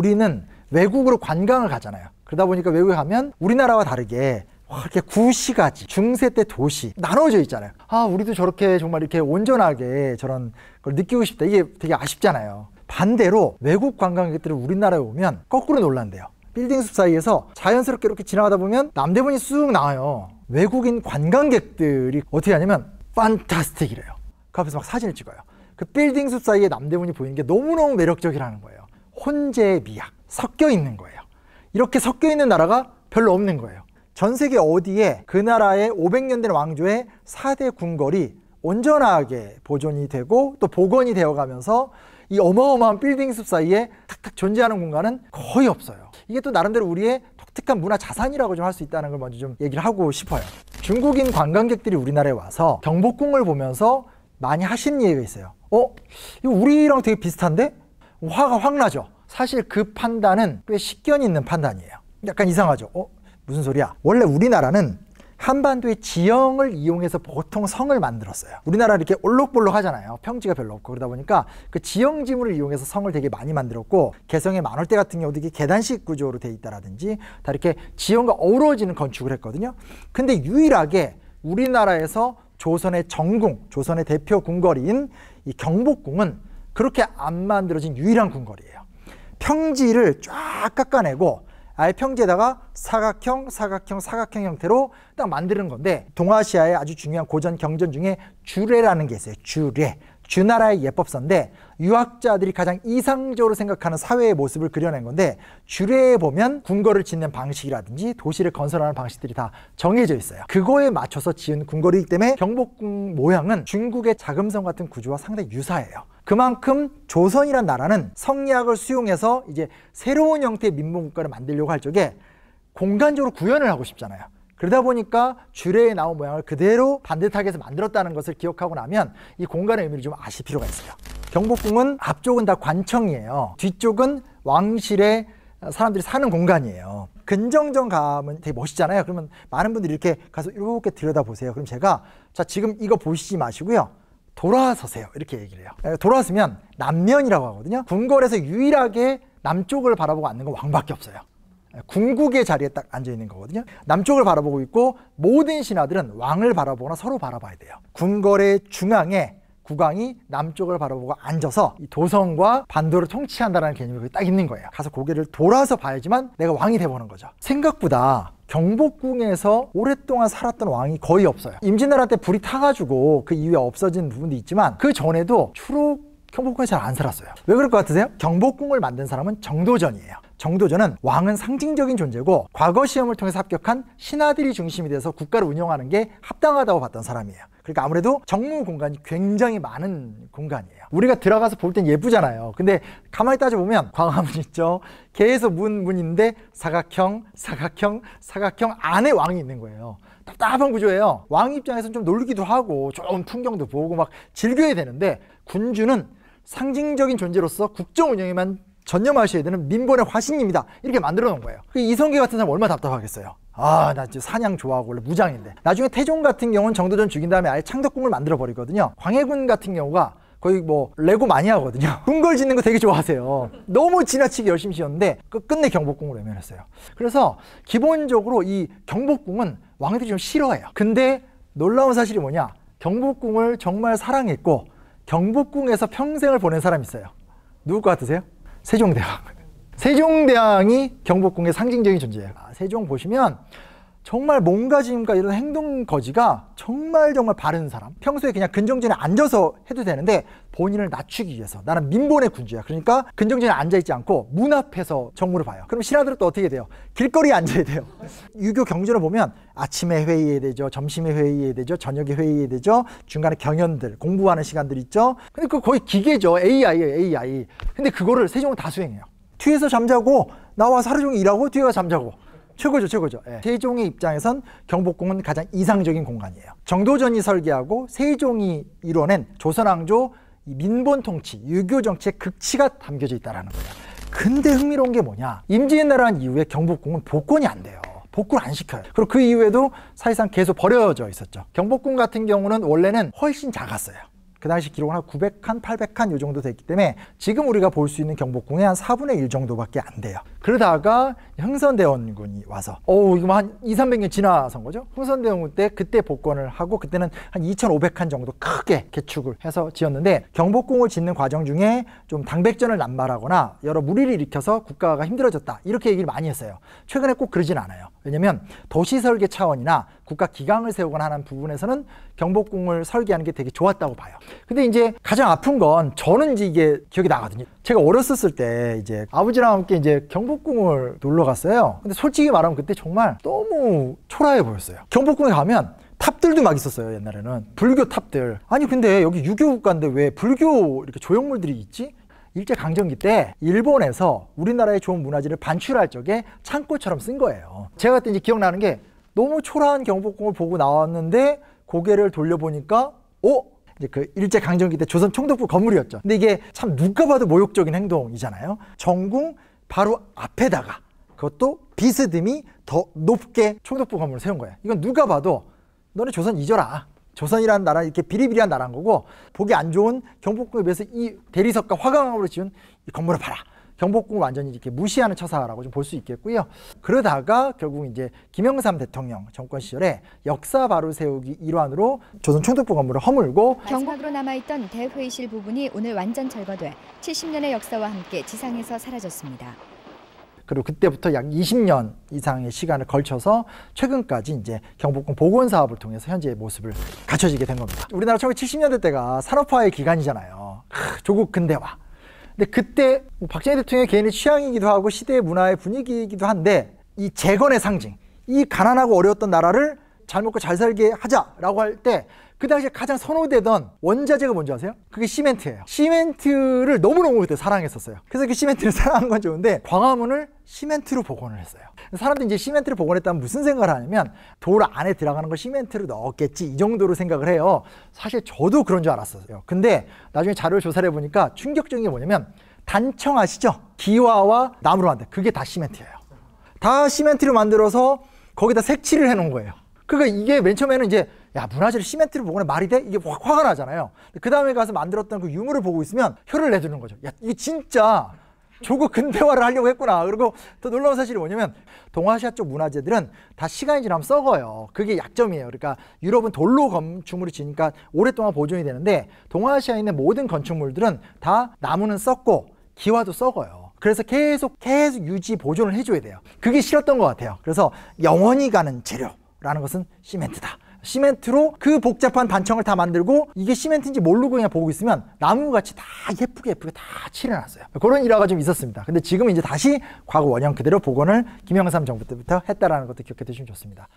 우리는 외국으로 관광을 가잖아요. 그러다 보니까 외국에 가면 우리나라와 다르게 이렇게 구시가지 중세 때 도시 나눠져 있잖아요. 아 우리도 저렇게 정말 이렇게 온전하게 저런 걸 느끼고 싶다. 이게 되게 아쉽잖아요. 반대로 외국 관광객들이 우리나라에 오면 거꾸로 놀란대요. 빌딩 숲 사이에서 자연스럽게 이렇게 지나가다 보면 남대문이 쑥 나와요. 외국인 관광객들이 어떻게 하냐면 판타스틱이래요. 그 앞에서 막 사진을 찍어요. 그 빌딩 숲 사이에 남대문이 보이는 게 너무너무 매력적이라는 거예요. 혼재의 미학 섞여 있는 거예요. 이렇게 섞여 있는 나라가 별로 없는 거예요. 전 세계 어디에 그 나라의 500년 된 왕조의 4대 궁궐이 온전하게 보존이 되고 또 복원이 되어 가면서 이 어마어마한 빌딩 숲 사이에 탁탁 존재하는 공간은 거의 없어요. 이게 또 나름대로 우리의 독특한 문화 자산이라고 좀 할 수 있다는 걸 먼저 좀 얘기를 하고 싶어요. 중국인 관광객들이 우리나라에 와서 경복궁을 보면서 많이 하시는 얘기가 있어요. 어? 이거 우리랑 되게 비슷한데? 화가 확 나죠. 사실 그 판단은 꽤 식견이 있는 판단이에요. 약간 이상하죠. 어? 무슨 소리야? 원래 우리나라는 한반도의 지형을 이용해서 보통 성을 만들었어요. 우리나라 이렇게 올록볼록 하잖아요. 평지가 별로 없고 그러다 보니까 그 지형 지물을 이용해서 성을 되게 많이 만들었고 개성의 만월대 같은 경우도 이게 계단식 구조로 돼 있다라든지 다 이렇게 지형과 어우러지는 건축을 했거든요. 근데 유일하게 우리나라에서 조선의 정궁, 조선의 대표 궁궐인 이 경복궁은 그렇게 안 만들어진 유일한 궁궐이에요. 평지를 쫙 깎아내고 아예 평지에다가 사각형, 사각형, 사각형 형태로 딱 만드는 건데 동아시아의 아주 중요한 고전 경전 중에 주례라는 게 있어요. 주례. 주나라의 예법서인데 유학자들이 가장 이상적으로 생각하는 사회의 모습을 그려낸 건데 주례에 보면 궁궐을 짓는 방식이라든지 도시를 건설하는 방식들이 다 정해져 있어요. 그거에 맞춰서 지은 궁궐이기 때문에 경복궁 모양은 중국의 자금성 같은 구조와 상당히 유사해요. 그만큼 조선이란 나라는 성리학을 수용해서 이제 새로운 형태의 민본국가를 만들려고 할 적에 공간적으로 구현을 하고 싶잖아요. 그러다 보니까 주례에 나온 모양을 그대로 반듯하게 해서 만들었다는 것을 기억하고 나면 이 공간의 의미를 좀 아실 필요가 있어요. 경복궁은 앞쪽은 다 관청이에요. 뒤쪽은 왕실의 사람들이 사는 공간이에요. 근정전 가면 되게 멋있잖아요. 그러면 많은 분들이 이렇게 가서 이렇게 들여다보세요. 그럼 제가 자, 지금 이거 보시지 마시고요. 돌아서세요. 이렇게 얘기를 해요. 그러니까 돌아서면 남면이라고 하거든요. 궁궐에서 유일하게 남쪽을 바라보고 앉는 건 왕밖에 없어요. 궁극의 자리에 딱 앉아 있는 거거든요. 남쪽을 바라보고 있고 모든 신하들은 왕을 바라보거나 서로 바라봐야 돼요. 궁궐의 중앙에 국왕이 남쪽을 바라보고 앉아서 도성과 반도를 통치한다는 개념이 딱 있는 거예요. 가서 고개를 돌아서 봐야지만 내가 왕이 돼보는 거죠. 생각보다 경복궁에서 오랫동안 살았던 왕이 거의 없어요 임진왜란 때 불이 타가지고 그 이후에 없어진 부분도 있지만 그 전에도 추록 경복궁에 잘 안 살았어요 왜 그럴 것 같으세요? 경복궁을 만든 사람은 정도전이에요 정도전은 왕은 상징적인 존재고 과거 시험을 통해서 합격한 신하들이 중심이 돼서 국가를 운영하는 게 합당하다고 봤던 사람이에요. 그러니까 아무래도 정무 공간이 굉장히 많은 공간이에요. 우리가 들어가서 볼 땐 예쁘잖아요. 근데 가만히 따져보면 광화문 있죠. 계속 문, 문인데 사각형, 사각형, 사각형 안에 왕이 있는 거예요. 답답한 구조예요. 왕 입장에서는 좀 놀기도 하고 좋은 풍경도 보고 막 즐겨야 되는데 군주는 상징적인 존재로서 국정 운영에만 전념하셔야 되는 민본의 화신입니다. 이렇게 만들어 놓은 거예요. 그 이성계 같은 사람 얼마나 답답하겠어요. 아, 나 지금 사냥 좋아하고 원래 무장인데. 나중에 태종 같은 경우는 정도전 죽인 다음에 아예 창덕궁을 만들어 버리거든요. 광해군 같은 경우가 거의 뭐 레고 많이 하거든요. 궁궐 짓는 거 되게 좋아하세요. 너무 지나치게 열심히 지었는데 그 끝내 경복궁으로 외면했어요. 그래서 기본적으로 이 경복궁은 왕들이 좀 싫어해요. 근데 놀라운 사실이 뭐냐? 경복궁을 정말 사랑했고 경복궁에서 평생을 보낸 사람이 있어요. 누구것 같으세요? 세종대왕 세종대왕이 경복궁의 상징적인 존재예요 아, 세종 보시면 정말 몸가짐과 이런 행동 거지가 정말 정말 바른 사람 평소에 그냥 근정전에 앉아서 해도 되는데 본인을 낮추기 위해서 나는 민본의 군주야 그러니까 근정전에 앉아있지 않고 문 앞에서 정무를 봐요 그럼 신하들은 또 어떻게 돼요? 길거리에 앉아야 돼요 유교 경전을 보면 아침에 회의해야 되죠 점심에 회의해야 되죠 저녁에 회의해야 되죠 중간에 경연들 공부하는 시간들 있죠 근데 그 거의 거 기계죠 AI예요 AI 근데 그거를 세종은 다 수행해요 뒤에서 잠자고 나와서 하루 종일 일하고 뒤에가 잠자고 최고죠, 최고죠. 예. 세종의 입장에선 경복궁은 가장 이상적인 공간이에요. 정도전이 설계하고 세종이 이뤄낸 조선왕조 민본 통치, 유교 정치의 극치가 담겨져 있다는 거예요. 근데 흥미로운 게 뭐냐? 임진왜란 나라한 이후에 경복궁은 복권이 안 돼요. 복구를 안 시켜요. 그리고 그 이후에도 사실상 계속 버려져 있었죠. 경복궁 같은 경우는 원래는 훨씬 작았어요. 그 당시 기록은 한 900칸, 800칸 요 정도 됐기 때문에 지금 우리가 볼 수 있는 경복궁의 한 4분의 1 정도밖에 안 돼요. 그러다가 흥선대원군이 와서 어 이거 뭐 한 2, 300년 지나선 거죠. 흥선대원군 때 그때 복권을 하고 그때는 한 2,500칸 정도 크게 개축을 해서 지었는데 경복궁을 짓는 과정 중에 좀 당백전을 난발하거나 여러 무리를 일으켜서 국가가 힘들어졌다 이렇게 얘기를 많이 했어요. 최근에 꼭 그러진 않아요. 왜냐면 도시 설계 차원이나 국가 기강을 세우거나 하는 부분에서는 경복궁을 설계하는 게 되게 좋았다고 봐요. 근데 이제 가장 아픈 건 저는 이제 이게 기억이 나거든요. 제가 어렸었을 때 이제 아버지랑 함께 이제 경복궁을 놀러 갔어요. 근데 솔직히 말하면 그때 정말 너무 초라해 보였어요. 경복궁에 가면 탑들도 막 있었어요 옛날에는 불교 탑들 아니 근데 여기 유교 국가인데 왜 불교 이렇게 조형물들이 있지? 일제강점기 때 일본에서 우리나라의 좋은 문화재를 반출할 적에 창고처럼 쓴 거예요 제가 그때 이제 기억나는 게 너무 초라한 경복궁을 보고 나왔는데 고개를 돌려보니까 어? 이제 그 일제 강점기 때 조선 총독부 건물이었죠. 근데 이게 참 누가 봐도 모욕적인 행동이잖아요. 정궁 바로 앞에다가 그것도 비스듬히 더 높게 총독부 건물을 세운 거예요. 이건 누가 봐도 너네 조선 잊어라. 조선이라는 나라 이렇게 비리비리한 나라인 거고 보기 안 좋은 경복궁에 비해서 이 대리석과 화강암으로 지은 이 건물을 봐라. 경복궁을 완전히 이렇게 무시하는 처사라고 좀 볼 수 있겠고요. 그러다가 결국 이제 김영삼 대통령 정권 시절에 역사 바로 세우기 일환으로 조선 총독부 건물을 허물고 경복으로 남아있던 대회의실 부분이 오늘 완전 철거돼 70년의 역사와 함께 지상에서 사라졌습니다. 그리고 그때부터 약 20년 이상의 시간을 걸쳐서 최근까지 이제 경복궁 복원 사업을 통해서 현재의 모습을 갖춰지게 된 겁니다. 우리나라 1970년대 때가 산업화의 기간이잖아요. 조국 근대화. 근데 그때 뭐 박정희 대통령의 개인의 취향이기도 하고 시대의 문화의 분위기이기도 한데 이 재건의 상징, 이 가난하고 어려웠던 나라를 잘 먹고 잘 살게 하자라고 할때 그 당시에 가장 선호되던 원자재가 뭔지 아세요? 그게 시멘트예요. 시멘트를 너무너무 그때 사랑했었어요. 그래서 그 시멘트를 사랑한 건 좋은데 광화문을 시멘트로 복원을 했어요. 사람들이 이제 시멘트를 복원했다면 무슨 생각을 하냐면 돌 안에 들어가는 걸 시멘트로 넣었겠지 이 정도로 생각을 해요. 사실 저도 그런 줄 알았어요. 근데 나중에 자료를 조사를 해보니까 충격적인 게 뭐냐면 단청 아시죠? 기와와 나무로 만든 그게 다 시멘트예요. 다 시멘트로 만들어서 거기다 색칠을 해놓은 거예요. 그러니까 이게 맨 처음에는 이제 야 문화재를 시멘트를 보거나 말이 돼? 이게 확 화가 나잖아요. 그 다음에 가서 만들었던 그 유물을 보고 있으면 혀를 내주는 거죠. 야 이게 진짜 조국 근대화를 하려고 했구나. 그리고 더 놀라운 사실이 뭐냐면 동아시아 쪽 문화재들은 다 시간이 지나면 썩어요. 그게 약점이에요. 그러니까 유럽은 돌로 건축물이 지니까 오랫동안 보존이 되는데 동아시아에 있는 모든 건축물들은 다 나무는 썩고 기와도 썩어요. 그래서 계속 계속 유지 보존을 해줘야 돼요. 그게 싫었던 것 같아요. 그래서 영원히 가는 재료라는 것은 시멘트다. 시멘트로 그 복잡한 단청을 다 만들고 이게 시멘트인지 모르고 그냥 보고 있으면 나무같이 다 예쁘게 예쁘게 다 칠해놨어요. 그런 일화가 좀 있었습니다. 근데 지금 은 이제 다시 과거 원형 그대로 복원을 김영삼 정부 때부터 했다라는 것도 기억해 두시면 좋습니다.